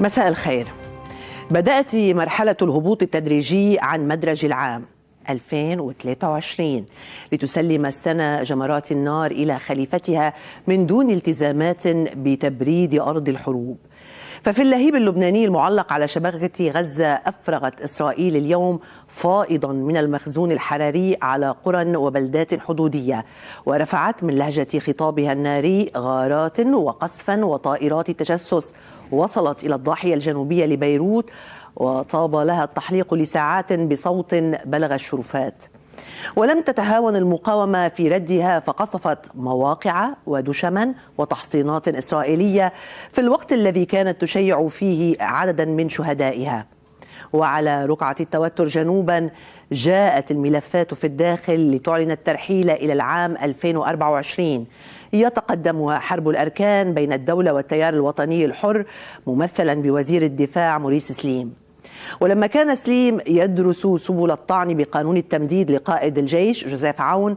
مساء الخير بدأت مرحلة الهبوط التدريجي عن مدرج العام 2023 لتسلم السنة جمرات النار إلى خليفتها من دون التزامات بتبريد أرض الحروب ففي اللهيب اللبناني المعلق على شبكة غزة أفرغت إسرائيل اليوم فائضا من المخزون الحراري على قرى وبلدات حدودية ورفعت من لهجة خطابها الناري غارات وقصفا وطائرات تجسس وصلت إلى الضاحية الجنوبية لبيروت وطاب لها التحليق لساعات بصوت بلغ الشرفات ولم تتهاون المقاومة في ردها فقصفت مواقع ودشما وتحصينات إسرائيلية في الوقت الذي كانت تشيع فيه عددا من شهدائها وعلى رقعة التوتر جنوبا جاءت الملفات في الداخل لتعلن الترحيل إلى العام 2024 يتقدمها حرب الأركان بين الدولة والتيار الوطني الحر ممثلا بوزير الدفاع موريس سليم ولما كان سليم يدرس سبل الطعن بقانون التمديد لقائد الجيش جوزيف عون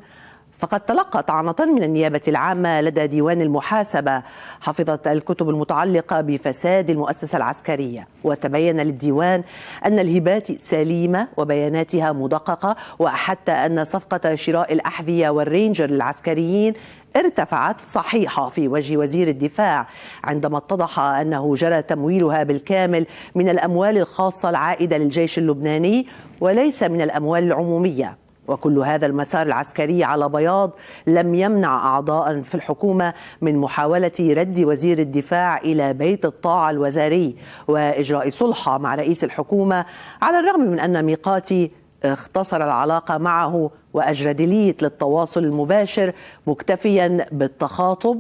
فقد تلقى طعنة من النيابة العامة لدى ديوان المحاسبة حفظت الكتب المتعلقة بفساد المؤسسة العسكرية وتبين للديوان أن الهبات سليمة وبياناتها مدققة وحتى أن صفقة شراء الأحذية والرينجر للعسكريين ارتفعت صحيحة في وجه وزير الدفاع عندما اتضح أنه جرى تمويلها بالكامل من الأموال الخاصة العائدة للجيش اللبناني وليس من الأموال العمومية وكل هذا المسار العسكري على بياض لم يمنع أعضاء في الحكومة من محاولة رد وزير الدفاع إلى بيت الطاعة الوزاري وإجراء صلحة مع رئيس الحكومة على الرغم من أن ميقاتي اختصر العلاقة معه وأجرى ديليت للتواصل المباشر مكتفيا بالتخاطب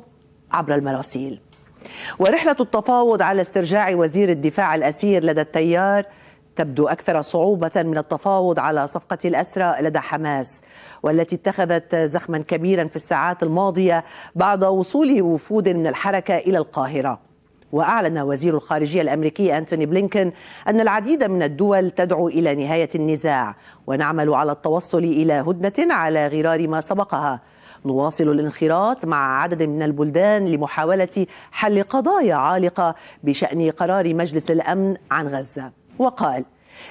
عبر المراسيل ورحلة التفاوض على استرجاع وزير الدفاع الأسير لدى التيار تبدو أكثر صعوبة من التفاوض على صفقة الأسرى لدى حماس والتي اتخذت زخما كبيرا في الساعات الماضية بعد وصول وفود من الحركة إلى القاهرة وأعلن وزير الخارجية الأمريكي أنتوني بلينكن أن العديد من الدول تدعو إلى نهاية النزاع ونعمل على التوصل إلى هدنة على غرار ما سبقها نواصل الانخراط مع عدد من البلدان لمحاولة حل قضايا عالقة بشأن قرار مجلس الأمن عن غزة وقال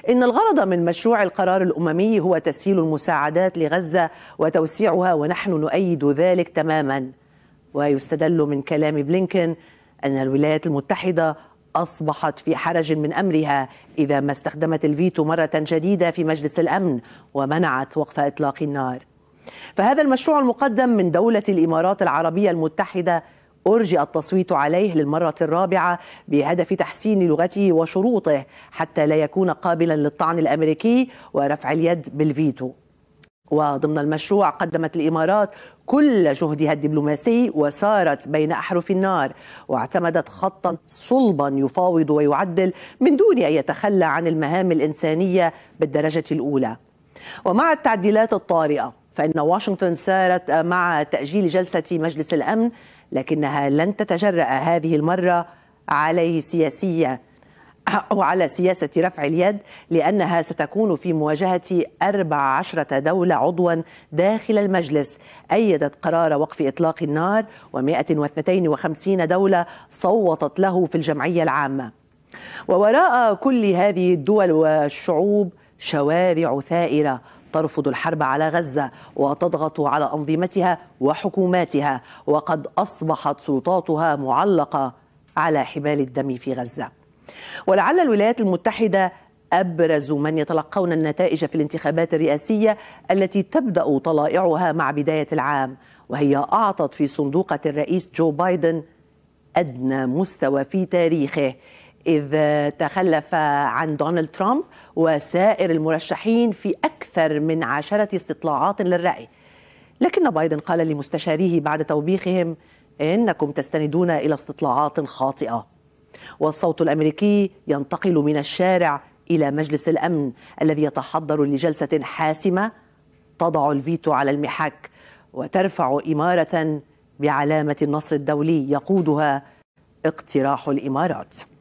إن الغرض من مشروع القرار الأممي هو تسهيل المساعدات لغزة وتوسيعها ونحن نؤيد ذلك تماما ويستدل من كلام بلينكن أن الولايات المتحدة أصبحت في حرج من أمرها إذا ما استخدمت الفيتو مرة جديدة في مجلس الأمن ومنعت وقف إطلاق النار فهذا المشروع المقدم من دولة الإمارات العربية المتحدة أرجئ التصويت عليه للمرة الرابعة بهدف تحسين لغته وشروطه حتى لا يكون قابلا للطعن الأمريكي ورفع اليد بالفيتو وضمن المشروع قدمت الإمارات كل جهدها الدبلوماسي وسارت بين أحرف النار واعتمدت خطا صلبا يفاوض ويعدل من دون أن يتخلى عن المهام الإنسانية بالدرجة الأولى ومع التعديلات الطارئة فإن واشنطن سارت مع تأجيل جلسة مجلس الأمن لكنها لن تتجرأ هذه المرة عليه سياسية أو على سياسة رفع اليد لأنها ستكون في مواجهة 14 دولة عضوا داخل المجلس أيدت قرار وقف إطلاق النار و152 دولة صوتت له في الجمعية العامة ووراء كل هذه الدول والشعوب شوارع ثائرة ترفض الحرب على غزة وتضغط على أنظمتها وحكوماتها وقد أصبحت سلطاتها معلقة على حبال الدم في غزة ولعل الولايات المتحدة أبرز من يتلقون النتائج في الانتخابات الرئاسية التي تبدأ طلائعها مع بداية العام وهي أعطت في صندوق الرئيس جو بايدن أدنى مستوى في تاريخه إذ تخلف عن دونالد ترامب وسائر المرشحين في أكثر من عشرة استطلاعات للرأي لكن بايدن قال لمستشاريه بعد توبيخهم إنكم تستندون إلى استطلاعات خاطئة والصوت الأمريكي ينتقل من الشارع إلى مجلس الأمن الذي يتحضر لجلسة حاسمة تضع الفيتو على المحك وترفع إمارة بعلامة النصر الدولي يقودها اقتراح الإمارات